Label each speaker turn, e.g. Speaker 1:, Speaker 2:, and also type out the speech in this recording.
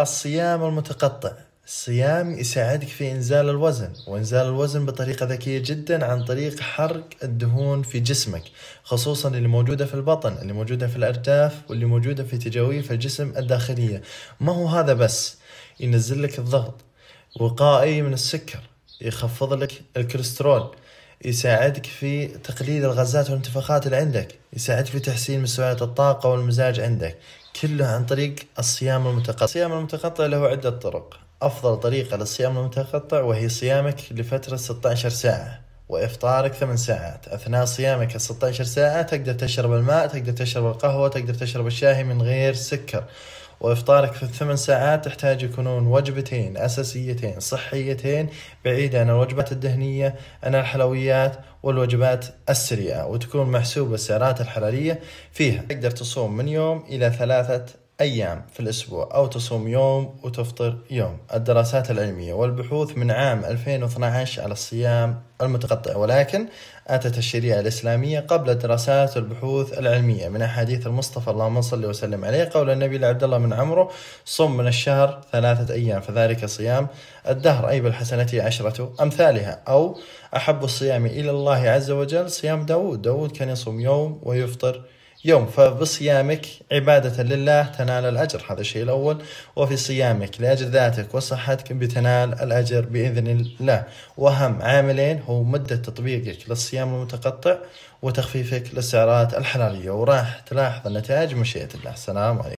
Speaker 1: الصيام المتقطع الصيام يساعدك في انزال الوزن وانزال الوزن بطريقة ذكية جدا عن طريق حرق الدهون في جسمك خصوصا اللي موجودة في البطن اللي موجودة في الأرجاف واللي موجودة في تجاويف الجسم الداخلية ما هو هذا بس ينزل لك الضغط وقائي من السكر يخفض لك الكوليسترول يساعدك في تقليل الغازات والانتفاخات اللي عندك يساعدك في تحسين مستويات الطاقة والمزاج عندك كله عن طريق الصيام المتقطع الصيام المتقطع له عدة طرق أفضل طريقة للصيام المتقطع وهي صيامك لفترة 16 ساعة وإفطارك 8 ساعات أثناء صيامك 16 ساعة تقدر تشرب الماء تقدر تشرب القهوة تقدر تشرب الشاي من غير سكر وإفطارك في الثمان ساعات تحتاج يكونون وجبتين أساسيتين صحيتين بعيدة عن الوجبات الدهنية عن الحلويات والوجبات السريعة وتكون محسوبة السعرات الحرارية فيها تقدر تصوم من يوم إلى ثلاثة أيام في الأسبوع أو تصوم يوم وتفطر يوم الدراسات العلمية والبحوث من عام 2012 على الصيام المتقطع ولكن أتت الشريعة الإسلامية قبل الدراسات والبحوث العلمية من أحاديث المصطفى اللهم صل وسلم عليه قول النبي لعبد الله من عمره صم من الشهر ثلاثة أيام فذلك صيام الدهر أي بالحسنة عشرة أمثالها أو أحب الصيام إلى الله عز وجل صيام داود داود كان يصوم يوم ويفطر يوم فبصيامك عبادة لله تنال الأجر هذا الشيء الأول وفي صيامك لأجل ذاتك وصحتك بتنال الأجر بإذن الله وأهم عاملين هو مدة تطبيقك للصيام المتقطع وتخفيفك للسعرات الحرارية وراح تلاحظ النتائج مشيئة الله السلام عليكم